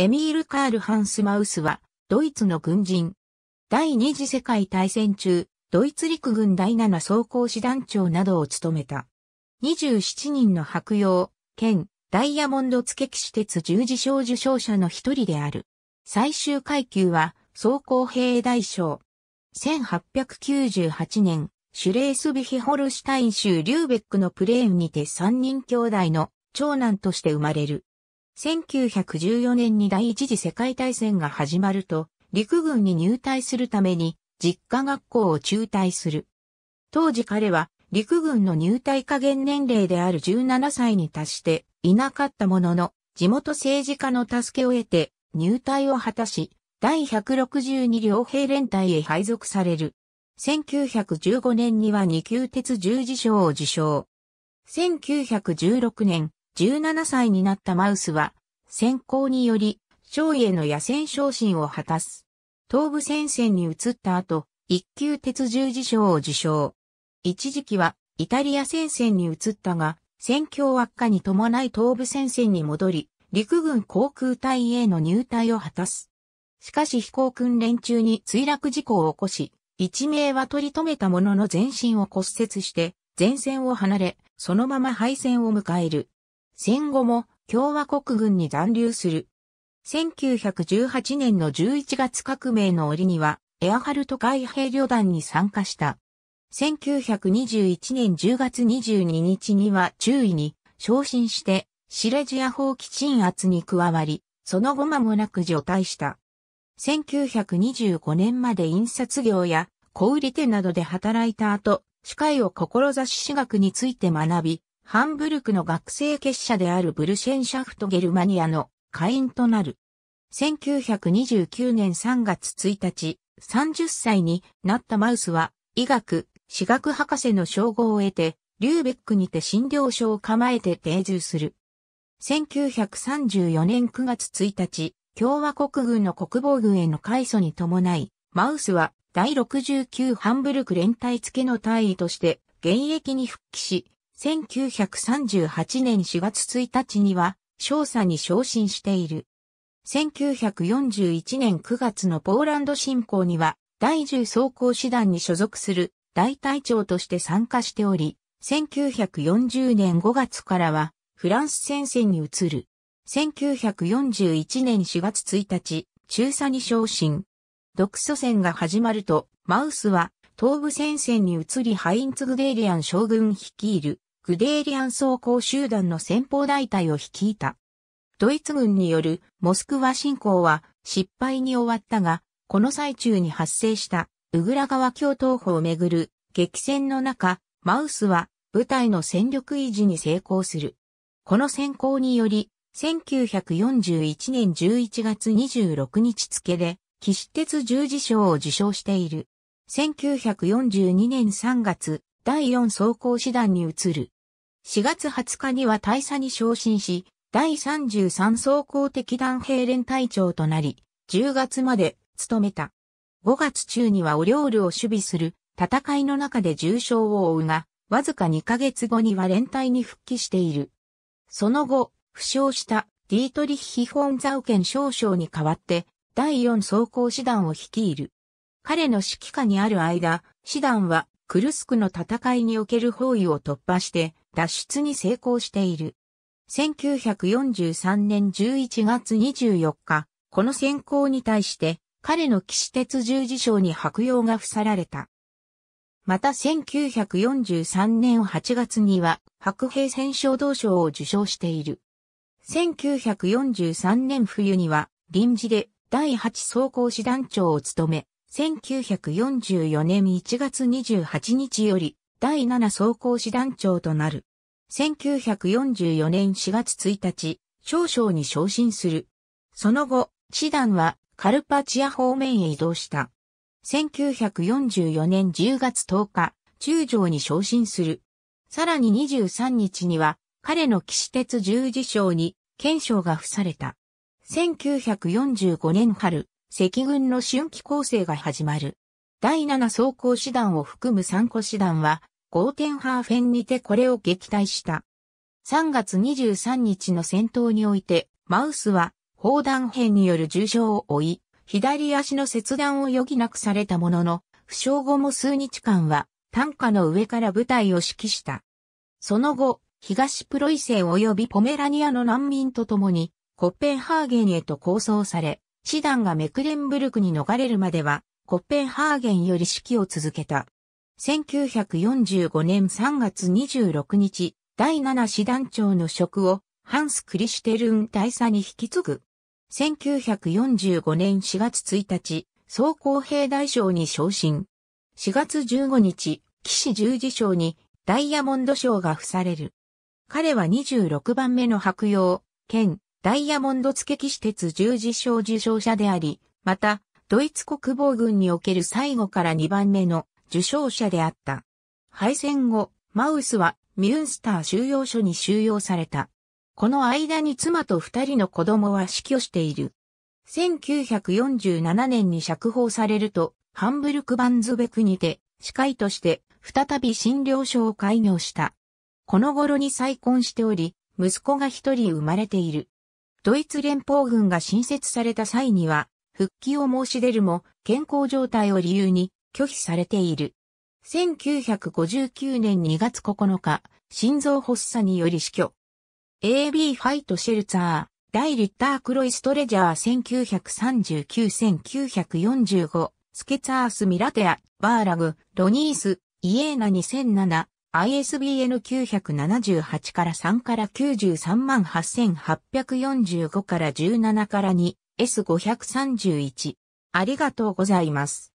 エミール・カール・ハンスマウスは、ドイツの軍人。第二次世界大戦中、ドイツ陸軍第七装甲師団長などを務めた。27人の白洋、兼、ダイヤモンド付き士鉄十字章受賞者の一人である。最終階級は、装甲兵大将。1898年、シュレースビヒホルシュタイン州リューベックのプレーンにて3人兄弟の長男として生まれる。1914年に第一次世界大戦が始まると、陸軍に入隊するために、実家学校を中退する。当時彼は、陸軍の入隊加減年齢である17歳に達していなかったものの、地元政治家の助けを得て入隊を果たし、第162両兵連隊へ配属される。1915年には2級鉄十字章を受章。1916年、17歳になったマウスは、先行により、将尉への野戦昇進を果たす。東部戦線に移った後、一級鉄十字章を受賞。一時期は、イタリア戦線に移ったが、戦況悪化に伴い東部戦線に戻り、陸軍航空隊への入隊を果たす。しかし飛行訓練中に墜落事故を起こし、一命は取り留めたものの全身を骨折して、前線を離れ、そのまま敗戦を迎える。戦後も共和国軍に残留する。1918年の11月革命の折には、エアハルト海兵旅団に参加した。1921年10月22日には中尉に昇進して、シレジア法基鎮圧に加わり、その後間もなく除隊した。1925年まで印刷業や小売店などで働いた後、司会を志私学について学び、ハンブルクの学生結社であるブルシェンシャフトゲルマニアの会員となる。1929年3月1日、30歳になったマウスは、医学、私学博士の称号を得て、リューベックにて診療所を構えて定住する。1934年9月1日、共和国軍の国防軍への改祖に伴い、マウスは第69ハンブルク連隊付けの大尉として現役に復帰し、1938年4月1日には、少佐に昇進している。1941年9月のポーランド侵攻には、第10装甲師団に所属する大隊長として参加しており、1940年5月からは、フランス戦線に移る。1941年4月1日、中佐に昇進。独祖戦が始まると、マウスは東部戦線に移りハインツグデーリアン将軍率いるグデーリアン装甲集団の先方大隊を率いた。ドイツ軍によるモスクワ侵攻は失敗に終わったが、この最中に発生したウグラ川共闘法をめぐる激戦の中、マウスは部隊の戦力維持に成功する。この選考により、1941年11月26日付で、騎士鉄十字章を受賞している。1942年3月、第4装甲師団に移る。4月20日には大佐に昇進し、第33総工敵団兵連隊長となり、10月まで務めた。5月中にはオリ理ールを守備する戦いの中で重傷を負うが、わずか2ヶ月後には連隊に復帰している。その後、負傷したディートリッヒ・フォン・ザウケン少将に代わって、第4総工師団を率いる。彼の指揮下にある間、師団はクルスクの戦いにおける包囲を突破して脱出に成功している。1943年11月24日、この選考に対して彼の騎士鉄十字章に白用が付さられた。また1943年8月には白兵戦勝同賞を受賞している。1943年冬には臨時で第8装甲師団長を務め、1944年1月28日より第7装甲師団長となる。1944年4月1日、少将に昇進する。その後、師団はカルパチア方面へ移動した。1944年10月10日、中将に昇進する。さらに23日には、彼の騎士鉄十字章に、検章が付された。1945年春、赤軍の春季構成が始まる。第七装甲師団を含む三個師団は、ゴーテンハーフェンにてこれを撃退した。3月23日の戦闘において、マウスは、砲弾兵による重傷を負い、左足の切断を余儀なくされたものの、負傷後も数日間は、担架の上から部隊を指揮した。その後、東プロイセン及びポメラニアの難民と共に、コッペンハーゲンへと構想され、師団がメクレンブルクに逃れるまでは、コッペンハーゲンより指揮を続けた。1945年3月26日、第7師団長の職をハンス・クリシュテルン大佐に引き継ぐ。1945年4月1日、総工兵大将に昇進。4月15日、騎士十字章にダイヤモンド賞が付される。彼は26番目の白洋、兼ダイヤモンド付騎士鉄十字章受章者であり、また、ドイツ国防軍における最後から2番目の受章者であった。敗戦後、マウスはミュンスター収容所に収容された。この間に妻と二人の子供は死去している。1947年に釈放されると、ハンブルク・バンズベクにて、司会として再び診療所を開業した。この頃に再婚しており、息子が一人生まれている。ドイツ連邦軍が新設された際には、復帰を申し出るも、健康状態を理由に拒否されている。1959年2月9日、心臓発作により死去。AB ファイトシェルツァー、大リッタークロイストレジャー1939-1945、スケツァースミラテア、バーラグ、ロニース、イエーナ2007、ISBN 978から3から93 8845から17から 2S531。ありがとうございます。